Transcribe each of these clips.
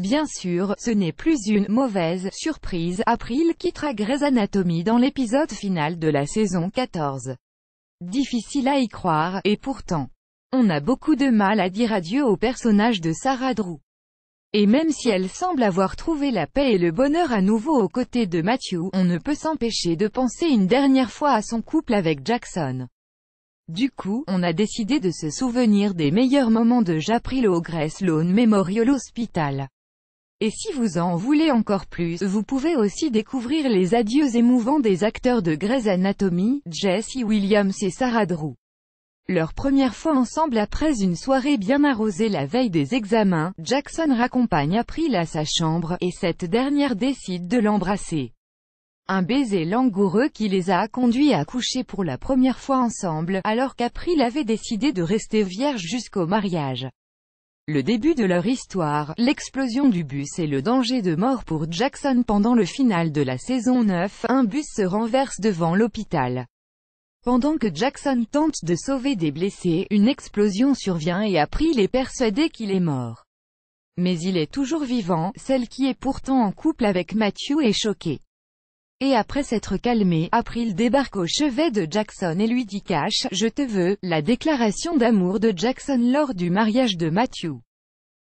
Bien sûr, ce n'est plus une mauvaise surprise, April quittera Grey's Anatomy dans l'épisode final de la saison 14. Difficile à y croire, et pourtant, on a beaucoup de mal à dire adieu au personnage de Sarah Drew. Et même si elle semble avoir trouvé la paix et le bonheur à nouveau aux côtés de Matthew, on ne peut s'empêcher de penser une dernière fois à son couple avec Jackson. Du coup, on a décidé de se souvenir des meilleurs moments de Japril au Grace Lawn Memorial Hospital. Et si vous en voulez encore plus, vous pouvez aussi découvrir les adieux émouvants des acteurs de Grey's Anatomy, Jesse Williams et Sarah Drew. Leur première fois ensemble après une soirée bien arrosée la veille des examens, Jackson raccompagne April à sa chambre, et cette dernière décide de l'embrasser. Un baiser langoureux qui les a conduits à coucher pour la première fois ensemble, alors qu'April avait décidé de rester vierge jusqu'au mariage. Le début de leur histoire, l'explosion du bus et le danger de mort pour Jackson pendant le final de la saison 9, un bus se renverse devant l'hôpital. Pendant que Jackson tente de sauver des blessés, une explosion survient et pris est persuadé qu'il est mort. Mais il est toujours vivant, celle qui est pourtant en couple avec Matthew est choquée. Et après s'être calmé, April débarque au chevet de Jackson et lui dit Cash, je te veux, la déclaration d'amour de Jackson lors du mariage de Matthew.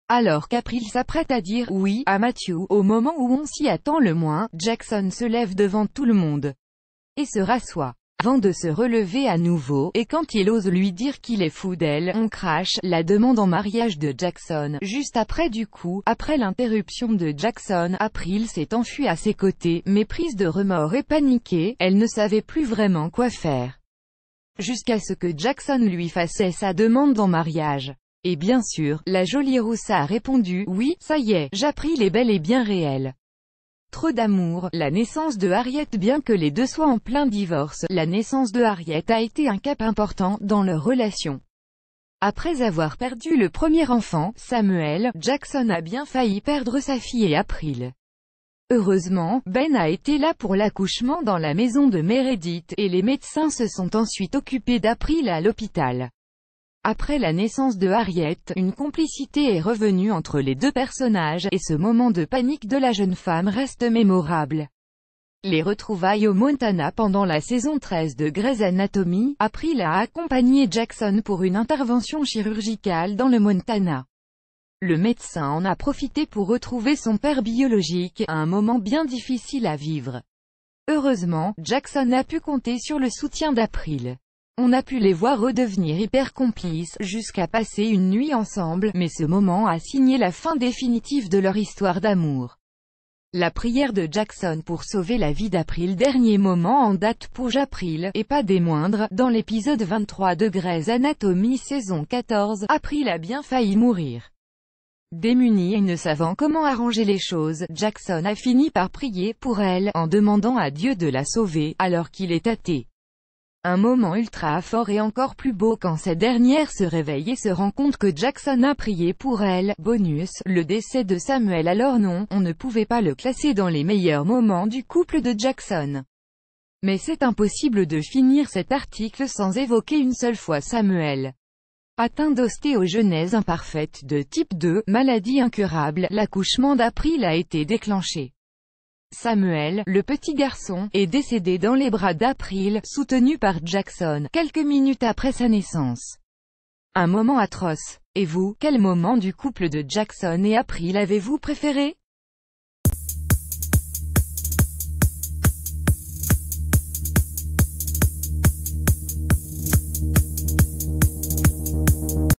Alors qu'April s'apprête à dire « oui » à Matthew, au moment où on s'y attend le moins, Jackson se lève devant tout le monde et se rassoit avant de se relever à nouveau, et quand il ose lui dire qu'il est fou d'elle, on crache, la demande en mariage de Jackson. Juste après du coup, après l'interruption de Jackson, April s'est enfuie à ses côtés, méprise de remords et paniquée, elle ne savait plus vraiment quoi faire. Jusqu'à ce que Jackson lui fasse sa demande en mariage. Et bien sûr, la jolie rousse a répondu « Oui, ça y est, j'appris les belles et bien réelles. Trop d'amour, la naissance de Harriet Bien que les deux soient en plein divorce, la naissance de Harriet a été un cap important dans leur relation. Après avoir perdu le premier enfant, Samuel, Jackson a bien failli perdre sa fille et April. Heureusement, Ben a été là pour l'accouchement dans la maison de Meredith, et les médecins se sont ensuite occupés d'April à l'hôpital. Après la naissance de Harriet, une complicité est revenue entre les deux personnages, et ce moment de panique de la jeune femme reste mémorable. Les retrouvailles au Montana pendant la saison 13 de Grey's Anatomy, April a accompagné Jackson pour une intervention chirurgicale dans le Montana. Le médecin en a profité pour retrouver son père biologique, à un moment bien difficile à vivre. Heureusement, Jackson a pu compter sur le soutien d'April. On a pu les voir redevenir hyper complices, jusqu'à passer une nuit ensemble, mais ce moment a signé la fin définitive de leur histoire d'amour. La prière de Jackson pour sauver la vie d'April dernier moment en date pour J'April, et pas des moindres, dans l'épisode 23 de Grey's Anatomy saison 14, April a bien failli mourir. Démunie et ne savant comment arranger les choses, Jackson a fini par prier pour elle, en demandant à Dieu de la sauver, alors qu'il est athée. Un moment ultra fort et encore plus beau quand cette dernière se réveille et se rend compte que Jackson a prié pour elle. Bonus, le décès de Samuel alors non, on ne pouvait pas le classer dans les meilleurs moments du couple de Jackson. Mais c'est impossible de finir cet article sans évoquer une seule fois Samuel. Atteint d'ostéogenèse imparfaite de type 2, maladie incurable, l'accouchement d'april a été déclenché. Samuel, le petit garçon, est décédé dans les bras d'April, soutenu par Jackson, quelques minutes après sa naissance. Un moment atroce. Et vous, quel moment du couple de Jackson et April avez-vous préféré